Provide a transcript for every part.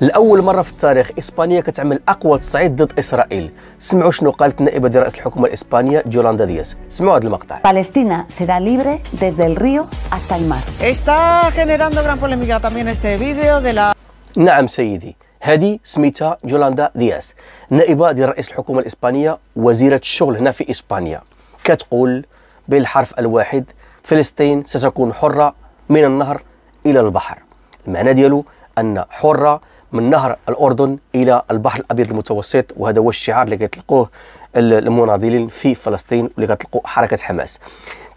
لاول مره في التاريخ اسبانيا كتعمل اقوى تصعيد ضد اسرائيل سمعوا شنو قالت نائبه رئيس الحكومه الاسبانيه جولاندا دياس سمعوا هذا المقطع فلسطين será libre desde el río hasta el mar Está generando gran polémica también este video de la نعم سيدي هذه سميتها جولاندا دياس نائبه ديال رئيس الحكومه الاسبانيه وزيره الشغل هنا في اسبانيا كتقول بالحرف الواحد فلسطين ستكون حره من النهر الى البحر المعنى ديالو ان حره من نهر الأردن إلى البحر الأبيض المتوسط وهذا هو الشعار اللي كيطلقوه المناضلين في فلسطين واللي كتلقوا حركة حماس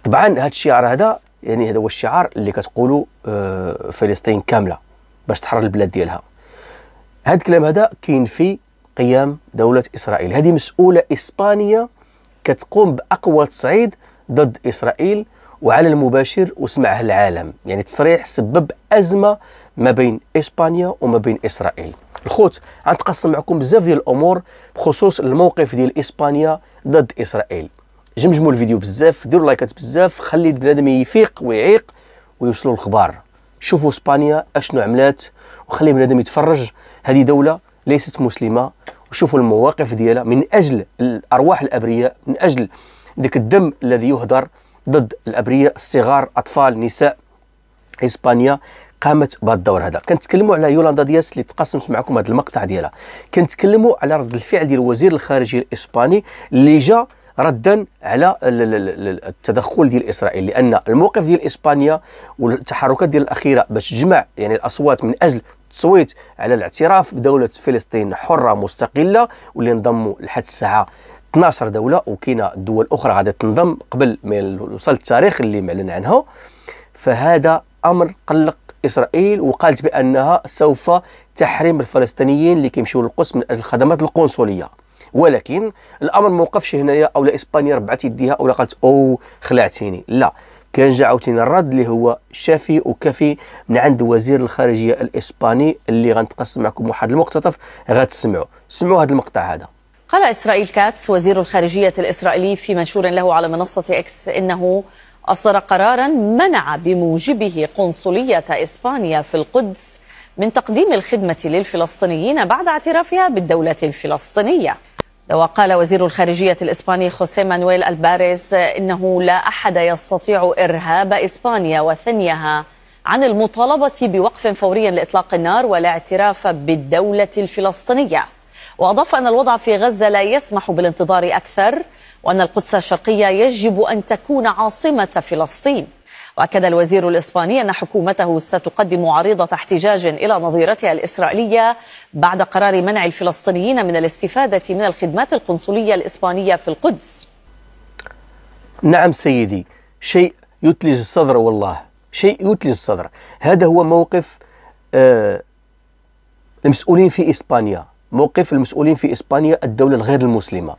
طبعا هذا الشعار هذا يعني هذا هو الشعار اللي كتقولوا آه، فلسطين كاملة باش تحرر البلاد ديالها هذا الكلام هذا كاين في قيام دولة إسرائيل هذه مسؤولة إسبانية كتقوم بأقوى تصعيد ضد إسرائيل وعلى المباشر وسمعه العالم يعني تصريح سبب أزمة ما بين اسبانيا وما بين اسرائيل الخوت غنتقسم معكم بزاف ديال الامور بخصوص الموقف ديال اسبانيا ضد اسرائيل جمجموا الفيديو بزاف ديروا لايكات بزاف خلي البنادم يفيق ويعيق ويوصلوا الخبر شوفوا اسبانيا اشنو عملات وخلي البنادم يتفرج هذه دوله ليست مسلمه وشوفوا المواقف ديالها من اجل الارواح الابرياء من اجل ذاك الدم الذي يهدر ضد الابرياء الصغار اطفال نساء اسبانيا قامت بهذا الدور هذا كنتكلموا على يولاندا دياس اللي تقاسمت معكم هذا المقطع ديالها كنتكلموا على رد الفعل ديال وزير الخارجيه الاسباني اللي جا ردا على التدخل ديال اسرائيل لان الموقف ديال اسبانيا والتحركات ديال الاخيره باش تجمع يعني الاصوات من اجل التصويت على الاعتراف بدوله فلسطين حره مستقله واللي انضموا لحد الساعه 12 دوله وكاينه دول اخرى غادي تنضم قبل ما يوصل التاريخ اللي معلن عنها فهذا امر قلق اسرائيل وقالت بانها سوف تحرم الفلسطينيين اللي كيمشيو للقدس من اجل الخدمات القنصليه ولكن الامر ما وقفش هنايا او اسبانيا ربعت يديها اولا قالت او خلعتيني لا كان جا عاوتاني الرد اللي هو شافي وكافي من عند وزير الخارجيه الاسباني اللي غنتقسم معكم واحد المقتطف غتسمعوا سمعوا هذا المقطع هذا قال اسرائيل كاتس وزير الخارجيه الاسرائيلي في منشور له على منصه اكس انه أصدر قرارا منع بموجبه قنصلية إسبانيا في القدس من تقديم الخدمة للفلسطينيين بعد اعترافها بالدولة الفلسطينية وقال وزير الخارجية الإسباني خوسيه مانويل ألباريس إنه لا أحد يستطيع إرهاب إسبانيا وثنيها عن المطالبة بوقف فوري لإطلاق النار والاعتراف بالدولة الفلسطينية وأضاف أن الوضع في غزة لا يسمح بالانتظار أكثر وأن القدس الشرقية يجب أن تكون عاصمة فلسطين وأكد الوزير الإسباني أن حكومته ستقدم عريضة احتجاج إلى نظيرتها الإسرائيلية بعد قرار منع الفلسطينيين من الاستفادة من الخدمات القنصلية الإسبانية في القدس نعم سيدي شيء يتلج الصدر والله شيء يتلج الصدر هذا هو موقف آه، المسؤولين في إسبانيا موقف المسؤولين في إسبانيا الدولة الغير المسلمة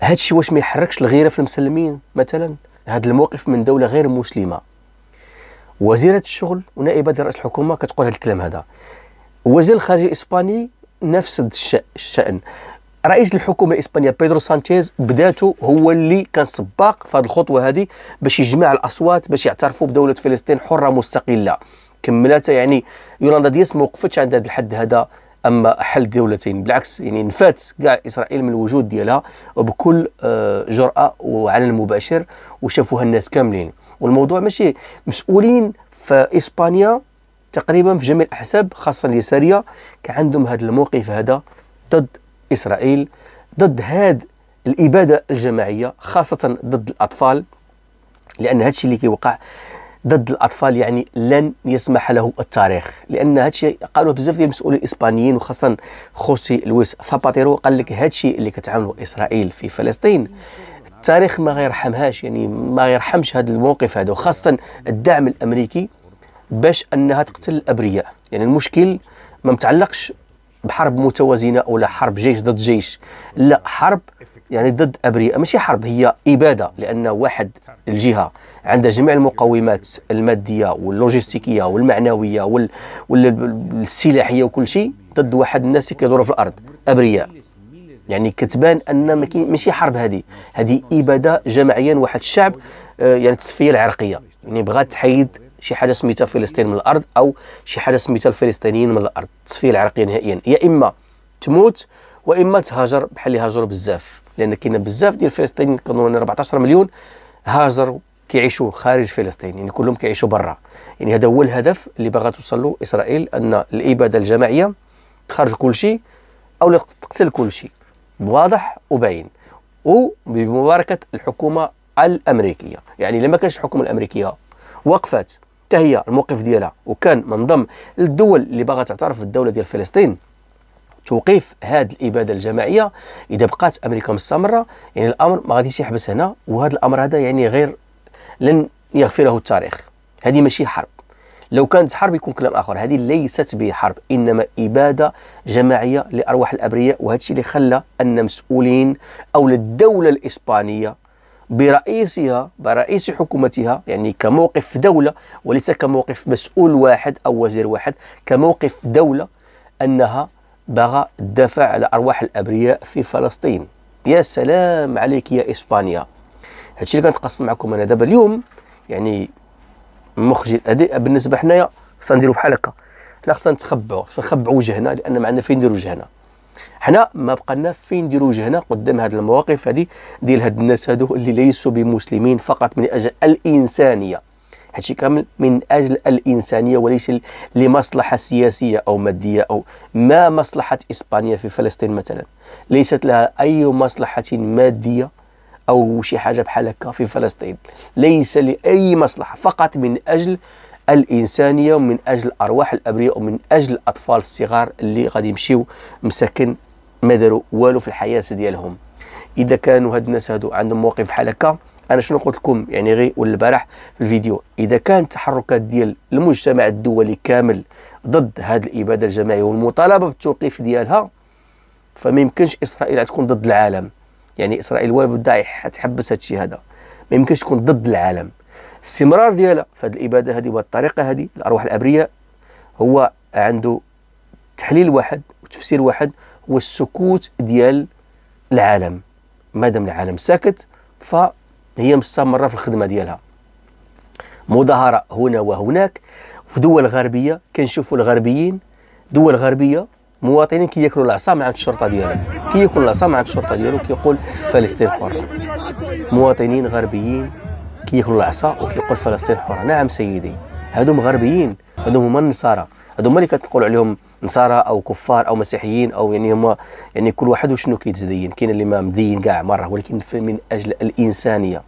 هذا الشيء واش ما يحركش الغيره في المسلمين مثلا هذا الموقف من دوله غير مسلمه وزيره الشغل ونائبه رئيس الحكومه كتقول هذا الكلام هذا وزير الخارجيه الاسباني نفس الشان رئيس الحكومه الاسبانيه بيدرو سانتيز بداته هو اللي كان سباق في هذه الخطوه هذه باش يجمع الاصوات باش يعترفوا بدوله فلسطين حره مستقله كملاتها يعني يولاندا دياس ما وقفتش عند هذا الحد هذا اما حل دولتين بالعكس يعني نفات كاع اسرائيل من الوجود ديالها وبكل آه، جراه وعلى المباشر وشافوها الناس كاملين والموضوع ماشي مسؤولين في اسبانيا تقريبا في جميع الاحزاب خاصه اليساريه كان عندهم هذا الموقف هذا ضد اسرائيل ضد هذا الاباده الجماعيه خاصه ضد الاطفال لان هذا الشيء اللي كيوقع ضد الاطفال يعني لن يسمح له التاريخ لان هادشي قالوه بزاف ديال المسؤولين الاسبانيين وخاصه خوسي لويس فاباتيرو قال لك هادشي اللي كتعاملوا اسرائيل في فلسطين التاريخ ما غيرحمهاش يعني ما غيرحمش هذا الموقف هذا وخاصه الدعم الامريكي باش انها تقتل الابرياء يعني المشكل ما متعلقش بحرب متوازنه ولا حرب جيش ضد جيش لا حرب يعني ضد ابرياء ماشي حرب هي اباده لان واحد الجهه عندها جميع المقومات الماديه واللوجستيكيه والمعنويه وال... والسلاحيه وكل شيء ضد واحد الناس اللي كيدوروا في الارض ابرياء يعني كتبان ان ماشي حرب هذه هذه اباده جماعيا واحد الشعب آه، يعني تصفيه العرقيه يعني بغات تحيد شي حاجه سميتها فلسطين من الارض او شي حاجه سميتها الفلسطينيين من الارض التصفيه العرقيه نهائيا يا اما تموت واما تهاجر بحال اللي هاجروا بزاف لان كاين بزاف ديال الفلسطينيين كانوا 14 مليون هاجروا كيعيشوا خارج فلسطين يعني كلهم كيعيشوا برا يعني هذا هو الهدف اللي باغا توصل له اسرائيل ان الاباده الجماعيه تخرج كل شيء او تقتل كل شيء واضح وباين وبمباركه الحكومه الامريكيه يعني لما كانش الحكومه الامريكيه وقفت حتى هي الموقف ديالها وكان منضم للدول اللي باغا تعترف بالدوله ديال فلسطين توقيف هذه الاباده الجماعيه اذا بقات امريكا مستمره يعني الامر ما غاديش يحبس هنا وهذا الامر هذا يعني غير لن يغفره التاريخ هذه ماشي حرب لو كانت حرب يكون كلام اخر هذه ليست بحرب انما اباده جماعيه لارواح الابرياء وهذا الشيء اللي خلى ان مسؤولين او للدوله الاسبانيه برئيسها برئيس حكومتها يعني كموقف دولة وليس كموقف مسؤول واحد أو وزير واحد كموقف دولة أنها بغى الدفع على أرواح الأبرياء في فلسطين يا سلام عليك يا إسبانيا هادشي اللي كنتقاسم معكم أنا دابا اليوم يعني مخجل بالنسبة حنايا خصنا نديرو بحال هكا لا خصنا نتخبعوا خصنا نخبعوا وجهنا لأن ما عندنا فين نديرو وجهنا حنا ما بقالنا فين نديرو وجهنا قدام هذه المواقف هذه ديال هاد الناس هادو اللي ليسوا بمسلمين فقط من اجل الانسانيه هادشي كامل من اجل الانسانيه وليس لمصلحه سياسيه او ماديه او ما مصلحه اسبانيا في فلسطين مثلا ليست لها اي مصلحه ماديه او شي حاجه بحال هكا في فلسطين ليس لاي مصلحه فقط من اجل الانسانيه ومن اجل ارواح الابرياء ومن اجل الاطفال الصغار اللي غادي يمشيو مساكن ما داروا والو في الحياه ديالهم اذا كانوا هاد الناس هادو عندهم موقف بحال هكا انا شنو قلت لكم يعني غير ولا البارح في الفيديو اذا كان التحركات ديال المجتمع الدولي كامل ضد هاد الاباده الجماعيه والمطالبه بالتوقيف ديالها فما يمكنش اسرائيل تكون ضد العالم يعني اسرائيل ولا بدا تحبس هادشي هذا ما يمكنش تكون ضد العالم الاستمرار ديالها في هذه الاباده هذه والطريقه هذه الارواح الابرياء هو عنده تحليل واحد وتفسير واحد هو السكوت ديال العالم مادام العالم ساكت فهي مستمره في الخدمه ديالها مظاهره هنا وهناك في دول غربيه كنشوفوا الغربيين دول غربيه مواطنين كياكلوا كي العصا مع الشرطه ديالهم كياكلوا كي العصا مع الشرطه ديالهم كيقول فلسطين حره مواطنين غربيين كياكلوا العصا وكيقول فلسطين حره نعم سيدي هادو مغربيين هادو هما النصارى هادو هما اللي كتقول عليهم نصارى او كفار او مسيحيين او يعني هما يعني كل واحد وشنو كيتدين كاين اللي ما مدين كاع مره ولكن من اجل الانسانيه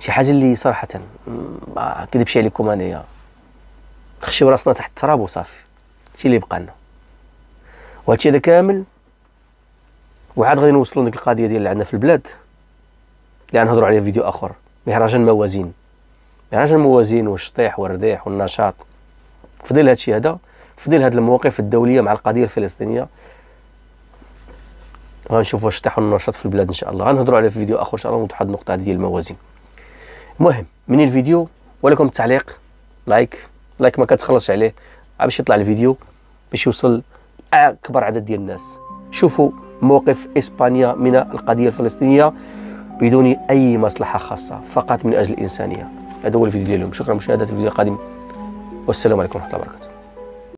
شي حاجه اللي صراحه ما كذبش عليكم انايا نخشيو راسنا تحت التراب وصافي هادشي اللي بقى لنا وهادشي هذا كامل وعاد غادي نوصلوا لديك القضيه ديال اللي عندنا في البلاد اللي غنهضروا عليها في فيديو اخر مهرجان موازين مهرجان موازين والشطيح والرديح والنشاط في ظل هذا الشيء هذا في ظل هذه المواقف الدوليه مع القضيه الفلسطينيه غنشوفوا الشطيح والنشاط في البلاد ان شاء الله غنهضروا عليه في فيديو اخر ان شاء الله نوضح هذه النقطه هذه ديال الموازين المهم من الفيديو ولكم التعليق لايك لايك ما كتخلصش عليه باش يطلع الفيديو باش يوصل اكبر عدد ديال الناس شوفوا موقف اسبانيا من القضيه الفلسطينيه بدون أي مصلحة خاصة فقط من أجل الإنسانية هذا هو الفيديو ديالهم شكرا لمشاهدة الفيديو القادم والسلام عليكم ورحمة الله وبركاته